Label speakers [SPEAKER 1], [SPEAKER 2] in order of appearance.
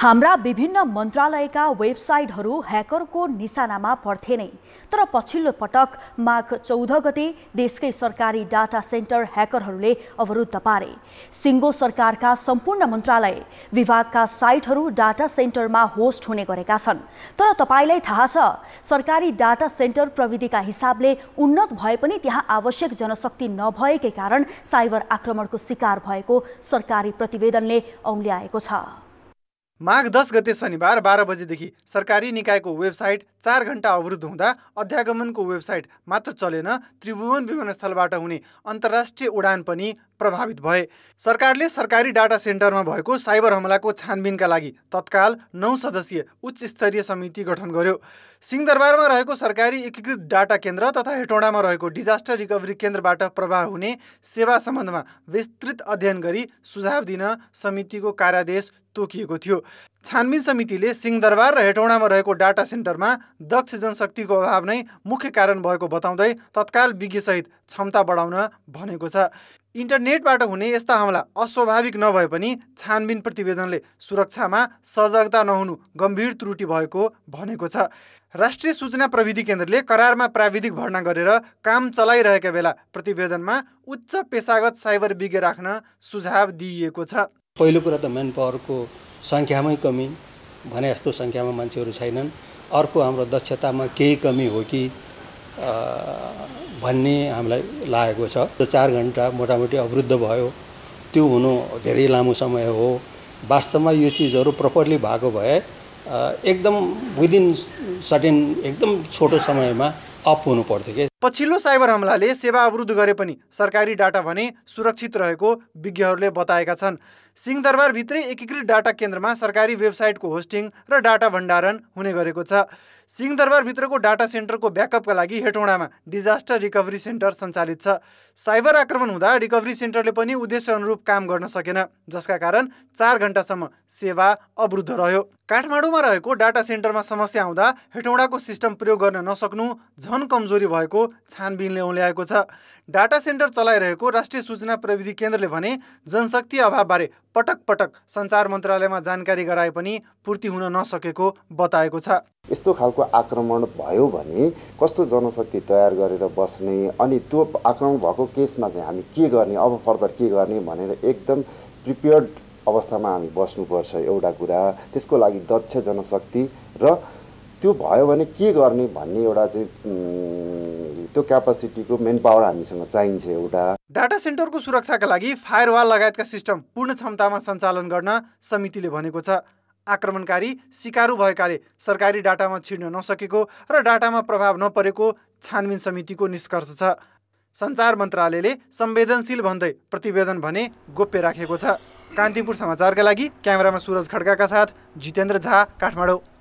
[SPEAKER 1] हाम्रा विभिन्न मन्त्रालयका वेबसाइटहरू ह्याकरको निशानामा पर्थे नै तर पछिल्लो पटक माघ चौध गते देशकै सरकारी डाटा सेन्टर ह्याकरहरूले अवरुद्ध पारे सिङ्गो सरकारका सम्पूर्ण मन्त्रालय विभागका साइटहरू डाटा सेन्टरमा होस्ट हुने गरेका छन् तर तपाईँलाई थाहा छ सरकारी डाटा सेन्टर प्रविधिका हिसाबले उन्नत भए पनि त्यहाँ आवश्यक जनशक्ति नभएकै कारण साइबर आक्रमणको शिकार भएको सरकारी प्रतिवेदनले औल्याएको छ
[SPEAKER 2] माघ दस गते शनिबार बाह्र बजेदेखि सरकारी निकायको वेबसाइट चार घन्टा अवरुद्ध हुँदा अध्यागमनको वेबसाइट मात्र चलेन त्रिभुवन विमानस्थलबाट हुने अन्तर्राष्ट्रिय उडान पनि प्रभावित भए सरकारले सरकारी डाटा सेन्टरमा भएको साइबर हमलाको छानबिनका लागि तत्काल नौ सदस्यीय उच्च स्तरीय समिति गठन गर्यो सिंहदरबारमा रहेको सरकारी एकीकृत डाटा केन्द्र तथा हेटौँडामा रहेको डिजास्टर रिकभरी केन्द्रबाट प्रभाव हुने सेवा सम्बन्धमा विस्तृत अध्ययन गरी सुझाव दिन समितिको कार्यादेश तोकिएको थियो छानबिन समितिले सिंहदरबार र हेटौँडामा रहेको डाटा सेन्टरमा दक्ष जनशक्तिको अभाव नै मुख्य कारण भएको बताउँदै तत्काल विज्ञसहित क्षमता बढाउन भनेको छ इन्टरनेटबाट हुने यस्ता हमला अस्वाभाविक नभए पनि छानबिन प्रतिवेदनले सुरक्षामा सजगता नहुनु गम्भीर त्रुटि भएको भनेको छ राष्ट्रिय सूचना प्रविधि केन्द्रले करारमा प्राविधिक भर्ना गरेर काम चलाइरहेका बेला प्रतिवेदनमा उच्च पेसागत साइबर विज्ञ राख्न सुझाव दिइएको छ
[SPEAKER 3] पहिलो कुरा त म्यान पावरको सङ्ख्यामै कमी भने जस्तो सङ्ख्यामा मान्छेहरू छैनन् अर्को हाम्रो दक्षतामा केही कमी हो कि भन्ने हामीलाई लागेको छ चार घन्टा मोटामोटी अवरुद्ध भयो त्यो हुनु धेरै लामो समय हो वास्तवमा यो चिजहरू प्रपरली भएको भए एकदम विदिन सर्टेन एकदम छोटो समयमा अप हुनु पर्थ्यो कि
[SPEAKER 2] पछिल्लो साइबर हमलाले सेवा अवरुद्ध गरे पनि सरकारी डाटा भने सुरक्षित रहेको विज्ञहरूले बताएका छन् सिंहदरबारभित्रै एकीकृत डाटा केन्द्रमा सरकारी वेबसाइटको होस्टिङ र डाटा भण्डारण हुने गरेको छ सिंहदरबारभित्रको डाटा सेन्टरको ब्याकअपका लागि हेटौँडामा डिजास्टर रिकभरी सेन्टर सञ्चालित छ साइबर आक्रमण हुँदा रिकभरी सेन्टरले पनि उद्देश्य अनुरूप काम गर्न सकेन जसका कारण चार घन्टासम्म सेवा अवरुद्ध रह्यो काठमाडौँमा रहेको डाटा सेन्टरमा समस्या आउँदा हेटौँडाको सिस्टम प्रयोग गर्न नसक्नु झन कमजोरी भएको छानबिनले औल्याएको छ डाटा सेन्टर चलाइरहेको राष्ट्रिय सूचना प्रविधि केन्द्रले भने जनशक्ति अभावबारे पटक पटक सञ्चार मन्त्रालयमा जानकारी गराए पनि पूर्ति हुन नसकेको बताएको छ
[SPEAKER 4] यस्तो खालको आक्रमण भयो भने कस्तो जनशक्ति तयार गरेर बस्ने अनि त्यो आक्रमण भएको केसमा चाहिँ हामी के गर्ने अब फर्दर के गर्ने भनेर एकदम प्रिपेयर्ड अवस्थामा हामी बस्नुपर्छ एउटा कुरा त्यसको लागि दक्ष जनशक्ति र त्यो भयो भने के गर्ने भन्ने एउटा चाहिँ त्यो क्यापासिटीको मेन पावर हामीसँग चाहिन्छ एउटा
[SPEAKER 2] डाटा सेन्टरको सुरक्षाका लागि फायरवाल लगायतका सिस्टम पूर्ण क्षमतामा सञ्चालन गर्न समितिले भनेको छ आक्रमणकारी सिकारु भएकाले सरकारी डाटामा छिर्न नसकेको र डाटामा प्रभाव नपरेको छानबिन समितिको निष्कर्ष छ सञ्चार मन्त्रालयले संवेदनशील भन्दै प्रतिवेदन भने गोप्य राखेको छ कान्तिपुर समाचारका लागि क्यामेरामा सुरज खड्काका
[SPEAKER 1] साथ जितेन्द्र झा काठमाडौँ